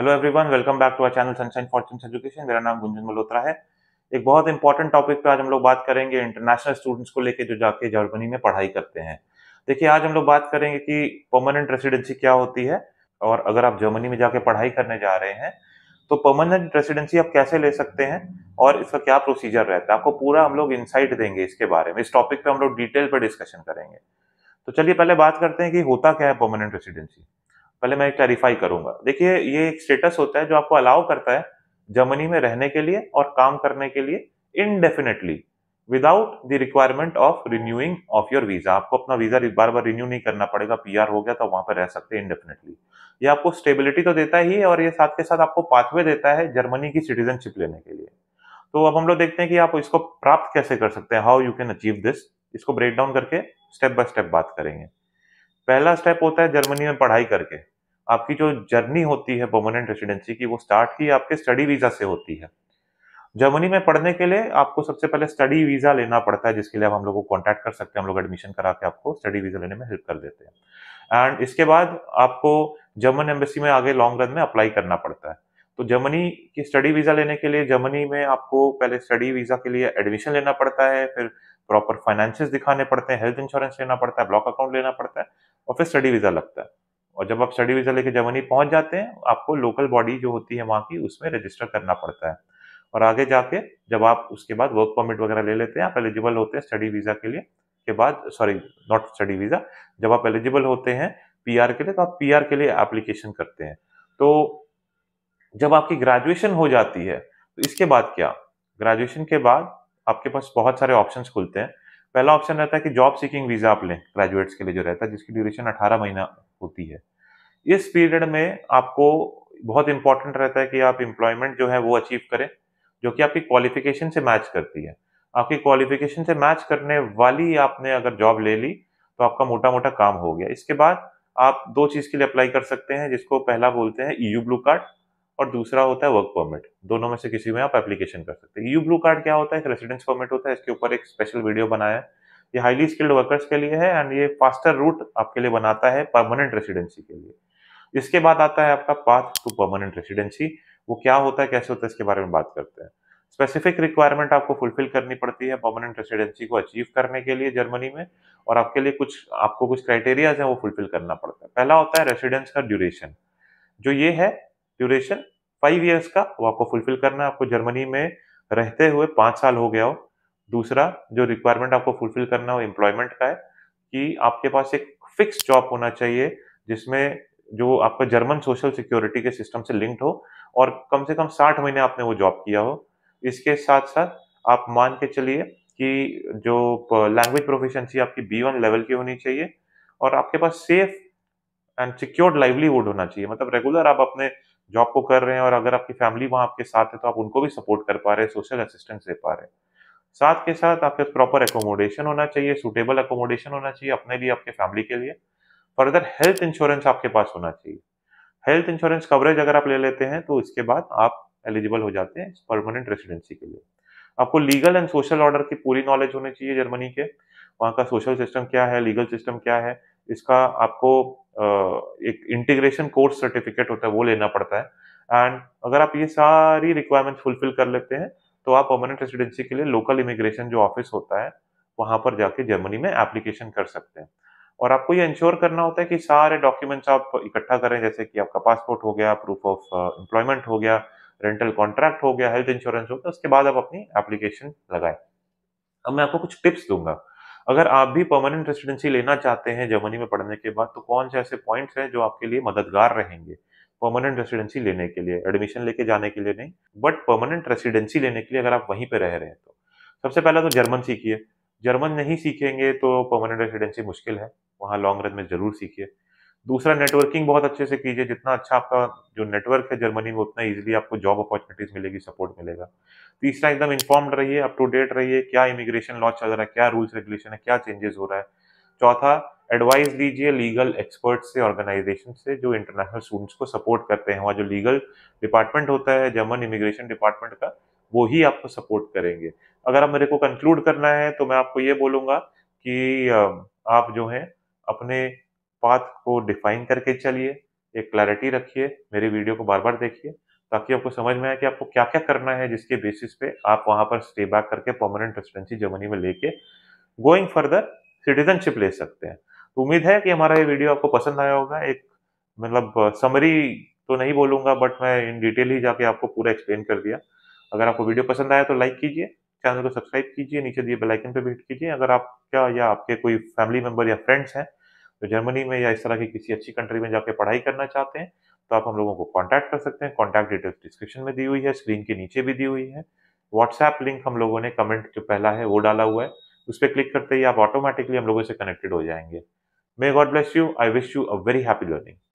hello everyone welcome back to our channel Sunshine Fortune Education मेरा नाम गुंजन मल्होत्रा है एक बहुत इंपॉर्टेंट टॉपिक पे आज हम लोग बात करेंगे इंटरनेशनल स्टूडेंट्स को लेके जो जाके जर्मनी में पढ़ाई करते हैं देखिए आज हम लोग बात करेंगे कि परमानेंट रेसिडेंसी क्या होती है और अगर आप जर्मनी में जाके पढ़ाई करने जा रहे हैं तो परमानेंट रेसिडेंसी आप कैसे ले सकते हैं और इसका क्या प्रोसीजर रहता है आपको पूरा हम लोग इंसाइट देंगे इसके बारे में इस टॉपिक पे हम लोग डिटेल पर डिस्कशन करेंगे तो चलिए पहले बात करते हैं कि होता क्या है परमानेंट रेसिडेंसी पहले मैं क्लैरिफाई करूंगा देखिए ये एक स्टेटस होता है जो आपको अलाउ करता है जर्मनी में रहने के लिए और काम करने के लिए indefinitely without the requirement of renewing of your visa आपको अपना वीजा बार बार रिन्यू नहीं करना पड़ेगा पी हो गया तो वहां पर रह सकते हैं इनडेफिनेटली ये आपको स्टेबिलिटी तो देता ही है और ये साथ के साथ आपको पाथवे देता है जर्मनी की सिटीजनशिप लेने के लिए तो अब हम लोग देखते हैं कि आप इसको प्राप्त कैसे कर सकते हैं how you can achieve this इसको ब्रेक डाउन करके स्टेप बाय स्टेप बात करेंगे पहला स्टेप होता है जर्मनी में पढ़ाई करके आपकी जो जर्नी होती है परमानेंट रेसिडेंसी की वो स्टार्ट ही आपके स्टडी वीजा से होती है जर्मनी में पढ़ने के लिए आपको सबसे पहले स्टडी वीजा लेना पड़ता है जिसके लिए आप हम लोग को कॉन्टैक्ट कर सकते हैं हम लोग एडमिशन करा के आपको स्टडी वीजा लेने में हेल्प कर देते हैं एंड इसके बाद आपको जर्मन एम्बेसी में आगे लॉन्ग रन में अप्लाई करना पड़ता है तो जर्मनी की स्टडी वीजा लेने के लिए जर्मनी में आपको पहले स्टडी वीजा के लिए एडमिशन लेना पड़ता है फिर प्रॉपर फाइनेंशियस दिखाने पड़ते हैं हेल्थ इंश्योरेंस लेना पड़ता है ब्लॉक अकाउंट लेना पड़ता है और फिर स्टडी वीज़ा लगता है और जब आप स्टडी वीज़ा लेके जर्मनी पहुंच जाते हैं आपको लोकल बॉडी जो होती है वहाँ की उसमें रजिस्टर करना पड़ता है और आगे जाके जब आप उसके बाद वर्क परमिट वगैरह ले लेते हैं आप एलिजिबल होते हैं स्टडी वीज़ा के लिए के बाद सॉरी नॉट स्टडी वीज़ा जब आप एलिजिबल होते हैं पी के लिए तो आप पी के लिए एप्लीकेशन करते हैं तो जब आपकी ग्रेजुएशन हो जाती है तो इसके बाद क्या ग्रेजुएशन के बाद आपके पास बहुत सारे ऑप्शन खुलते हैं पहला ऑप्शन रहता है कि जॉब सीकिंग वीजा आप लें ग्रेजुएट्स के लिए जो रहता है जिसकी ड्यूरेशन अठारह महीना होती है इस पीरियड में आपको बहुत इंपॉर्टेंट रहता है कि आप एम्प्लॉयमेंट जो है वो अचीव करें जो कि आपकी क्वालिफिकेशन से मैच करती है आपकी क्वालिफिकेशन से मैच करने वाली आपने अगर जॉब ले ली तो आपका मोटा मोटा काम हो गया इसके बाद आप दो चीज के लिए अप्लाई कर सकते हैं जिसको पहला बोलते हैं ईयू ब्लू कार्ड और दूसरा होता है वर्क परमिट दोनों में से किसी में आप एप्लीकेशन कर सकते हैं यू ब्लू कार्ड क्या होता है एक रेसिडेंस परमिट होता है इसके ऊपर एक स्पेशल वीडियो बनाया है ये हाईली स्किल्ड वर्कर्स के लिए है एंड ये फास्टर रूट आपके लिए बनाता है परमानेंट रेसिडेंसी के लिए इसके बाद आता है आपका पाथ टू परमानेंट रेसिडेंसी वो क्या होता है कैसे होता है इसके बारे में बात करते हैं स्पेसिफिक रिक्वायरमेंट आपको फुलफिल करनी पड़ती है परमानेंट रेसिडेंसी को अचीव करने के लिए जर्मनी में और आपके लिए कुछ आपको कुछ क्राइटेरियाज हैं वो फुलफिल करना पड़ता है पहला होता है रेसिडेंस का ड्यूरेशन जो ये है ड्यूरेशन फाइव ईयर्स का वो आपको फुलफिल करना है आपको जर्मनी में रहते हुए पांच साल हो गया हो दूसरा जो रिक्वायरमेंट आपको फुलफिल करना हो एम्प्लॉयमेंट का है कि आपके पास एक फिक्स जॉब होना चाहिए जिसमें जो आपका जर्मन सोशल सिक्योरिटी के सिस्टम से लिंक्ड हो और कम से कम साठ महीने आपने वो जॉब किया हो इसके साथ साथ आप मान के चलिए कि जो लैंग्वेज प्रोफिशंसी आपकी बी वन लेवल की होनी चाहिए और आपके पास सेफ एंड सिक्योर्ड लाइवलीहुड होना चाहिए मतलब रेगुलर आप अपने जॉब को कर रहे हैं और अगर आपकी फैमिली वहाँ आपके साथ है तो आप उनको भी सपोर्ट कर पा रहे हैं सोशल असिस्टेंस दे पा रहे हैं साथ के साथ आपके प्रॉपर एकोमोडेशन होना चाहिए सुटेबल एकोमोडेशन होना चाहिए अपने लिए आपके फैमिली के लिए फर्दर हेल्थ इंश्योरेंस आपके पास होना चाहिए हेल्थ इंश्योरेंस कवरेज अगर आप ले लेते हैं तो इसके बाद आप एलिजिबल हो जाते हैं परमानेंट रेसिडेंसी के लिए आपको लीगल एंड सोशल ऑर्डर की पूरी नॉलेज होनी चाहिए जर्मनी के वहाँ का सोशल सिस्टम क्या है लीगल सिस्टम क्या है इसका आपको एक इंटीग्रेशन कोर्स सर्टिफिकेट होता है वो लेना पड़ता है एंड अगर आप ये सारी रिक्वायरमेंट फुलफिल कर लेते हैं तो आप परमानेंट रेसिडेंसी के लिए लोकल इमिग्रेशन जो ऑफिस होता है वहां पर जाके जर्मनी में एप्लीकेशन कर सकते हैं और आपको ये इंश्योर करना होता है कि सारे डॉक्यूमेंट्स आप इकट्ठा करें जैसे कि आपका पासपोर्ट हो गया प्रूफ ऑफ एम्प्लॉयमेंट हो गया रेंटल कॉन्ट्रैक्ट हो गया हेल्थ इंश्योरेंस हो गया उसके बाद आप अपनी एप्लीकेशन लगाएं अब मैं आपको कुछ टिप्स दूंगा अगर आप भी परमानेंट रेसिडेंसी लेना चाहते हैं जर्मनी में पढ़ने के बाद तो कौन से ऐसे पॉइंट्स हैं जो आपके लिए मददगार रहेंगे परमानेंट रेसिडेंसी लेने के लिए एडमिशन लेके जाने के लिए नहीं बट परमानेंट रेसिडेंसी लेने के लिए अगर आप वहीं पर रह रहे हैं तो सबसे पहला तो जर्मन सीखिए जर्मन नहीं सीखेंगे तो परमानेंट रेसिडेंसी मुश्किल है वहाँ लॉन्ग रन में ज़रूर सीखिए दूसरा नेटवर्किंग बहुत अच्छे से कीजिए जितना अच्छा आपका जो नेटवर्क है जर्मनी में उतना ईजिली आपको जॉब अपॉर्चुनिटीज मिलेगी सपोर्ट मिलेगा तीसरा एकदम इन्फॉर्म्ड रहिए अप टू डेट रहिए क्या इमिग्रेशन लॉ चल रहा है क्या रूल्स रेगुलेशन है क्या चेंजेस हो रहा है चौथा एडवाइस लीजिए लीगल एक्सपर्ट से ऑर्गेनाइजेशन से जो इंटरनेशनल स्टूडेंट्स को सपोर्ट करते हैं वहाँ जो लीगल डिपार्टमेंट होता है जर्मन इमिग्रेशन डिपार्टमेंट का वो ही आपको सपोर्ट करेंगे अगर आप मेरे को कंक्लूड करना है तो मैं आपको ये बोलूंगा कि आप जो है अपने पाथ को डिफाइन करके चलिए एक क्लैरिटी रखिए मेरी वीडियो को बार बार देखिए ताकि आपको समझ में आए कि आपको क्या क्या करना है जिसके बेसिस पे आप वहां पर स्टे बैक करके परमानेंट रेसिडेंसी जर्मनी में लेके गोइंग फर्दर सिटीजनशिप ले सकते हैं तो उम्मीद है कि हमारा ये वीडियो आपको पसंद आया होगा एक मतलब समरी तो नहीं बोलूंगा बट मैं इन डिटेल ही जाके आपको पूरा एक्सप्लेन कर दिया अगर आपको वीडियो पसंद आया तो लाइक कीजिए चैनल को सब्सक्राइब कीजिए नीचे दिए बेलाइकन पर भी हिट कीजिए अगर आप क्या या आपके कोई फैमिली मेम्बर या फ्रेंड्स हैं जो तो जर्मनी में या इस तरह की किसी अच्छी कंट्री में जाके पढ़ाई करना चाहते हैं तो आप हम लोगों को कॉन्टैक्ट कर सकते हैं कॉन्टैक्ट डिटेल्स डिस्क्रिप्शन में दी हुई है स्क्रीन के नीचे भी दी हुई है व्हाट्सएप लिंक हम लोगों ने कमेंट जो पहला है वो डाला हुआ है उस पर क्लिक करते ही आप ऑटोमेटिकली हम लोगों से कनेक्टेड हो जाएंगे may God bless you I wish you a very happy learning